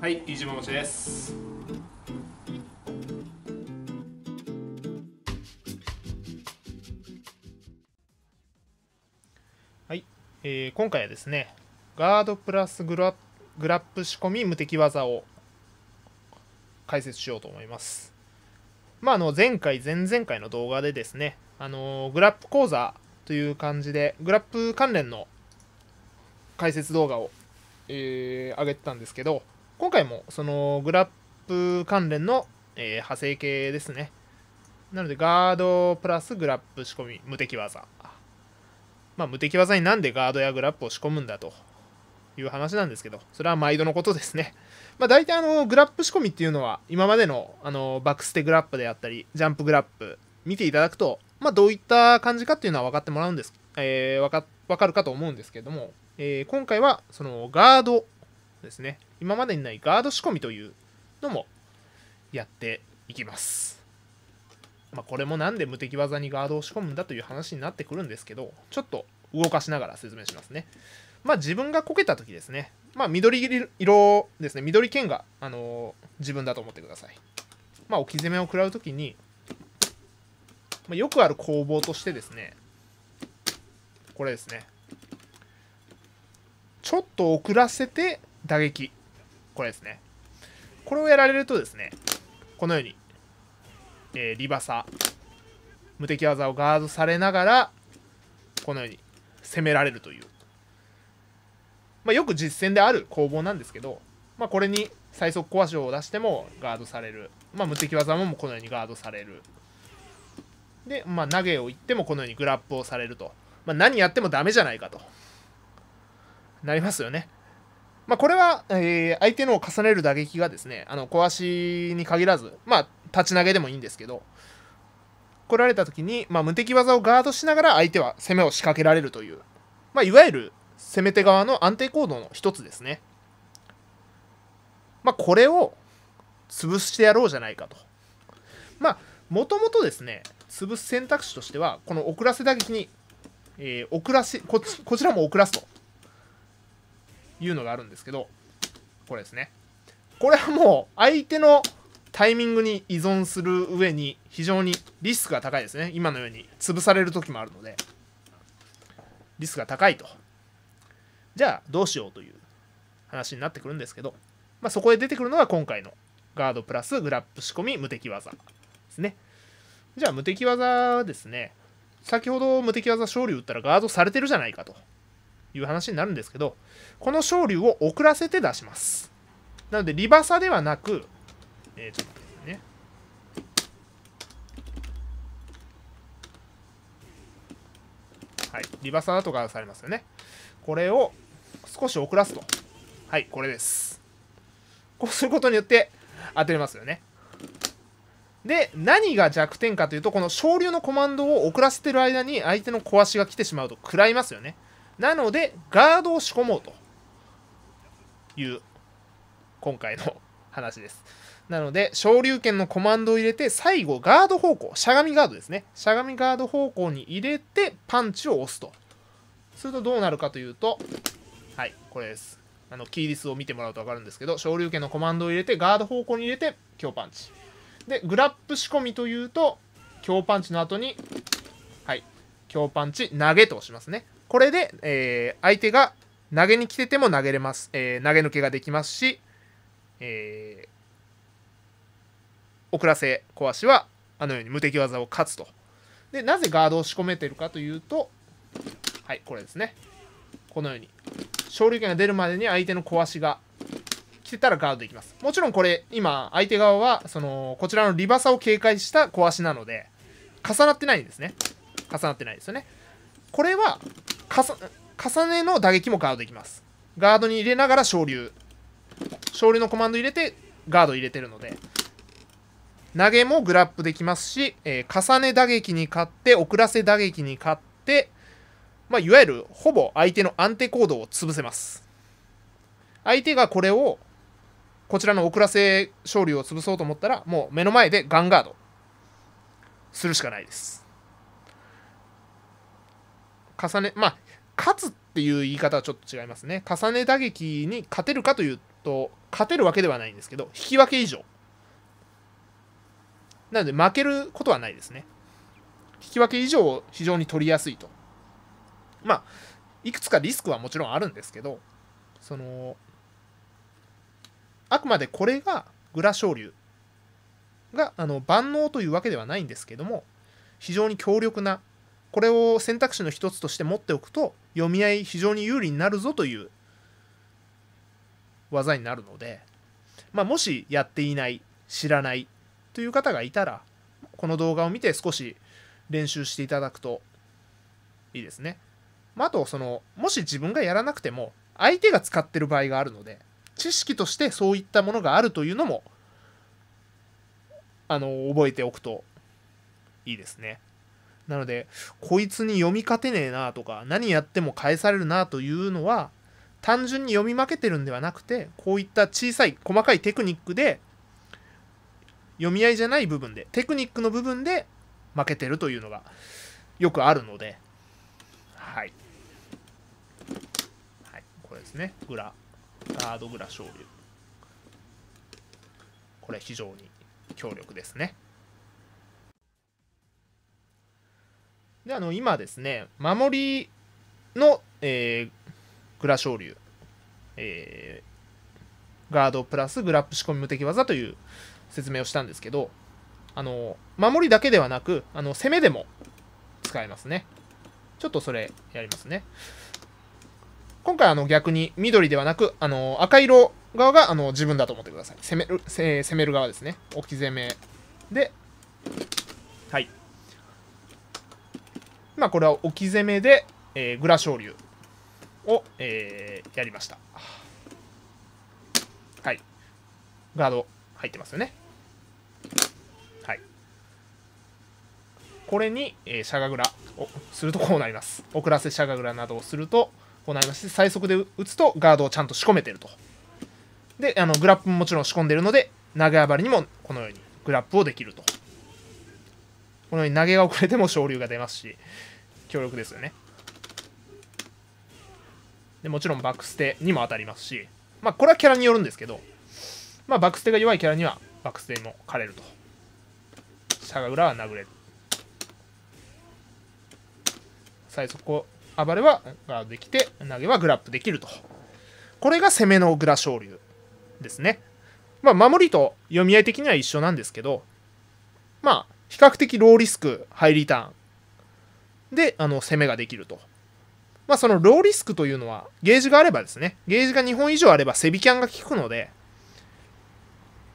はい飯島もちですはい、えー、今回はですねガードプラスグラグラップ仕込み無敵技を解説しようと思いますまあ、あの前回前々回の動画でですねあのグラップ講座という感じでグラップ関連の解説動画を、えー、上げてたんですけど、今回もそのグラップ関連の、えー、派生系ですね。なのでガードプラスグラップ仕込み、無敵技。まあ無敵技になんでガードやグラップを仕込むんだという話なんですけど、それは毎度のことですね。まあ大体あのグラップ仕込みっていうのは今までのあのバックステグラップであったり、ジャンプグラップ見ていただくと、まあどういった感じかっていうのは分かってもらうんです、えー、分か分かるかと思うんですけども、えー、今回はそのガードですね。今までにないガード仕込みというのもやっていきます。まあ、これもなんで無敵技にガードを仕込むんだという話になってくるんですけど、ちょっと動かしながら説明しますね。まあ、自分がこけた時ですね、まあ、緑色ですね、緑剣が、あのー、自分だと思ってください。まあ、置き攻めを食らう時に、まあ、よくある攻防としてですね、これですね、ちょっと遅らせて打撃これですね。これをやられるとですね、このように、えー、リバサ、無敵技をガードされながら、このように攻められるという。まあ、よく実戦である攻防なんですけど、まあ、これに最速壊しを出してもガードされる。まあ、無敵技もこのようにガードされる。で、まあ、投げをいってもこのようにグラップをされると。まあ、何やってもダメじゃないかと。なりますよね。まあ、これは、えー、相手の重ねる打撃がですね、あの小足に限らず、まあ、立ち投げでもいいんですけど、来られた時に、まあ、無敵技をガードしながら相手は攻めを仕掛けられるという、まあ、いわゆる攻め手側の安定行動の一つですね。まあ、これを潰してやろうじゃないかと。まあ、もともとですね、潰す選択肢としては、この遅らせ打撃に、えー、遅らせこち、こちらも遅らすと。いうのがあるんですけど、これですね。これはもう相手のタイミングに依存する上に非常にリスクが高いですね。今のように潰される時もあるので、リスクが高いと。じゃあどうしようという話になってくるんですけど、まあ、そこで出てくるのが今回のガードプラスグラップ仕込み無敵技ですね。じゃあ無敵技ですね。先ほど無敵技勝利打ったらガードされてるじゃないかという話になるんですけど、この昇竜を遅らせて出します。なので、リバサではなく、えー、ちょっと待ってね。はい、リバサだとかされますよね。これを少し遅らすと。はい、これです。こうすることによって当てれますよね。で、何が弱点かというと、この昇竜のコマンドを遅らせてる間に相手の壊しが来てしまうと食らいますよね。なので、ガードを仕込もうという今回の話です。なので、昇竜拳のコマンドを入れて、最後、ガード方向、しゃがみガードですね。しゃがみガード方向に入れて、パンチを押すと。するとどうなるかというと、はい、これです。あの、キーリスを見てもらうと分かるんですけど、昇竜拳のコマンドを入れて、ガード方向に入れて、強パンチ。で、グラップ仕込みというと、強パンチの後に、はい、強パンチ投げと押しますね。これで、えー、相手が投げに来てても投げれます、えー、投げ抜けができますし、えー、遅らせ小足はあのように無敵技を勝つとでなぜガードを仕込めてるかというとはいこれですねこのように勝利権が出るまでに相手の小足が来てたらガードできますもちろんこれ今相手側はそのこちらのリバサを警戒した小足なので重なってないんですね重なってないですよねこれは重ねの打撃もガードできますガードに入れながら昇竜昇竜のコマンド入れてガード入れてるので投げもグラップできますし、えー、重ね打撃に勝って遅らせ打撃に勝って、まあ、いわゆるほぼ相手の安定行動を潰せます相手がこれをこちらの遅らせ勝利を潰そうと思ったらもう目の前でガンガードするしかないです重ね、まあ、勝つっていう言い方はちょっと違いますね。重ね打撃に勝てるかというと、勝てるわけではないんですけど、引き分け以上。なので、負けることはないですね。引き分け以上、非常に取りやすいと。まあ、いくつかリスクはもちろんあるんですけど、その、あくまでこれがグラ昇竜があの万能というわけではないんですけども、非常に強力なこれを選択肢の一つとして持っておくと読み合い非常に有利になるぞという技になるので、まあ、もしやっていない知らないという方がいたらこの動画を見て少し練習していただくといいですね。まあ、あとそのもし自分がやらなくても相手が使ってる場合があるので知識としてそういったものがあるというのもあの覚えておくといいですね。なのでこいつに読み勝てねえなとか何やっても返されるなというのは単純に読み負けてるんではなくてこういった小さい細かいテクニックで読み合いじゃない部分でテクニックの部分で負けてるというのがよくあるのではい、はい、これですねグラガードグラ昇竜これ非常に強力ですねであの今ですね守りの、えー、グラ昇竜、えー、ガードプラスグラップ仕込み無敵技という説明をしたんですけどあの守りだけではなくあの攻めでも使えますねちょっとそれやりますね今回あの逆に緑ではなくあの赤色側があの自分だと思ってください攻める攻める側ですね置き攻めではいまあ、これは置き攻めで、えー、グラ昇竜を、えー、やりました。はい。ガード入ってますよね。はい。これに、えー、シャガグラをするとこうなります。遅らせシャガグラなどをすると、こうなりまして、最速で打つとガードをちゃんと仕込めてると。で、あのグラップももちろん仕込んでるので、長矢張りにもこのようにグラップをできると。このように投げが遅れても昇竜が出ますし強力ですよねでもちろんバックステにも当たりますしまあこれはキャラによるんですけどまあバックステが弱いキャラにはバックステにも枯れると下が裏は殴れる最速を暴れはガードできて投げはグラップできるとこれが攻めのグラ昇竜ですねまあ守りと読み合い的には一緒なんですけどまあ比較的ローリスク、ハイリターンで、あの、攻めができると。まあ、そのローリスクというのは、ゲージがあればですね、ゲージが2本以上あれば、セビキャンが効くので、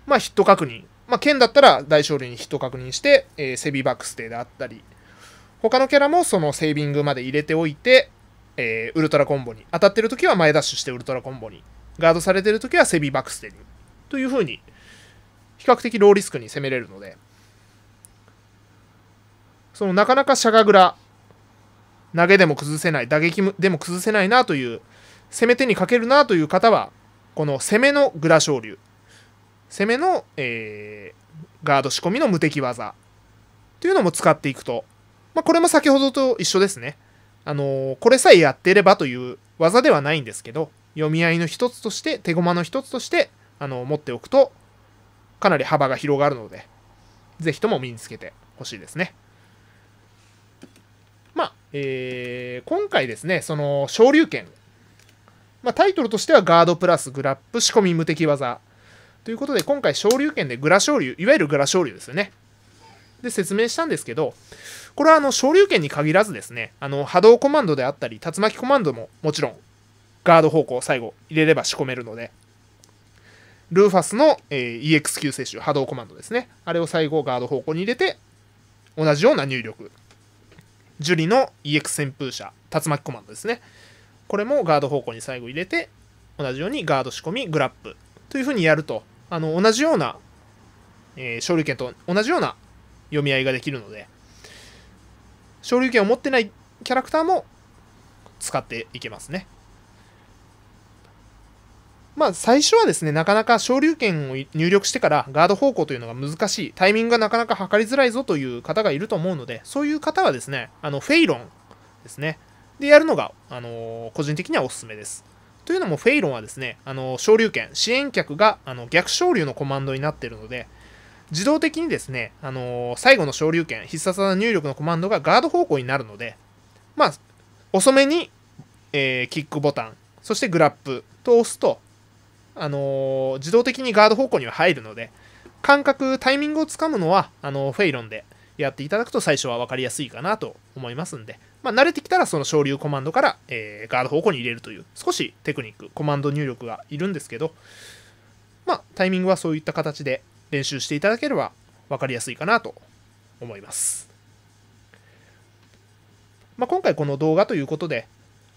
まあ、ヒット確認。まあ、剣だったら大勝利にヒット確認して、えー、セビバックステであったり、他のキャラもそのセービングまで入れておいて、えー、ウルトラコンボに。当たってる時は前ダッシュしてウルトラコンボに。ガードされてる時はセビバックステに。という風に、比較的ローリスクに攻めれるので、そのなかなかしゃがグラ投げでも崩せない打撃でも崩せないなという攻め手にかけるなという方はこの攻めのグラ昇竜攻めの、えー、ガード仕込みの無敵技というのも使っていくと、まあ、これも先ほどと一緒ですね、あのー、これさえやっていればという技ではないんですけど読み合いの一つとして手駒の一つとして、あのー、持っておくとかなり幅が広がるので是非とも身につけてほしいですね。えー、今回ですね、その昇竜拳、まあ、タイトルとしてはガードプラスグラップ仕込み無敵技ということで、今回昇竜拳でグラ昇竜、いわゆるグラ昇竜ですよね。で説明したんですけど、これはあの昇竜拳に限らずですね、あの波動コマンドであったり、竜巻コマンドももちろんガード方向最後入れれば仕込めるので、ルーファスの、え EX 級接種、波動コマンドですね。あれを最後ガード方向に入れて、同じような入力ジュリの EX 旋風車、竜巻コマンドですね。これもガード方向に最後入れて、同じようにガード仕込み、グラップというふうにやると、あの同じような、えー、昇竜拳と同じような読み合いができるので、昇竜拳を持ってないキャラクターも使っていけますね。まあ、最初はですね、なかなか昇竜拳を入力してからガード方向というのが難しい、タイミングがなかなか測りづらいぞという方がいると思うので、そういう方はですね、あのフェイロンですね、でやるのが、あのー、個人的にはおすすめです。というのも、フェイロンはですね、あの昇竜拳、支援客があの逆昇竜のコマンドになっているので、自動的にですね、あのー、最後の昇竜拳、必殺技入力のコマンドがガード方向になるので、まあ、遅めに、えー、キックボタン、そしてグラップと押すと、あの自動的にガード方向には入るので、感覚、タイミングをつかむのは、あのフェイロンでやっていただくと最初は分かりやすいかなと思いますんで、まあ、慣れてきたらその昇竜コマンドから、えー、ガード方向に入れるという少しテクニック、コマンド入力がいるんですけど、まあ、タイミングはそういった形で練習していただければ分かりやすいかなと思います。まあ、今回この動画ということで、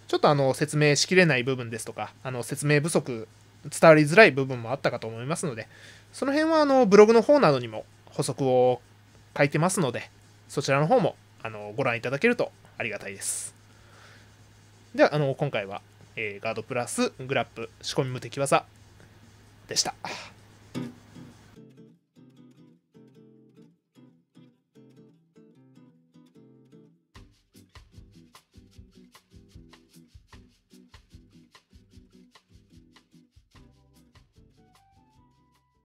ちょっとあの説明しきれない部分ですとか、あの説明不足伝わりづらい部分もあったかと思いますので、その辺はあのブログの方などにも補足を書いてますので、そちらの方もあのご覧いただけるとありがたいです。では、あの今回は、えー、ガードプラスグラップ仕込み無敵技でした。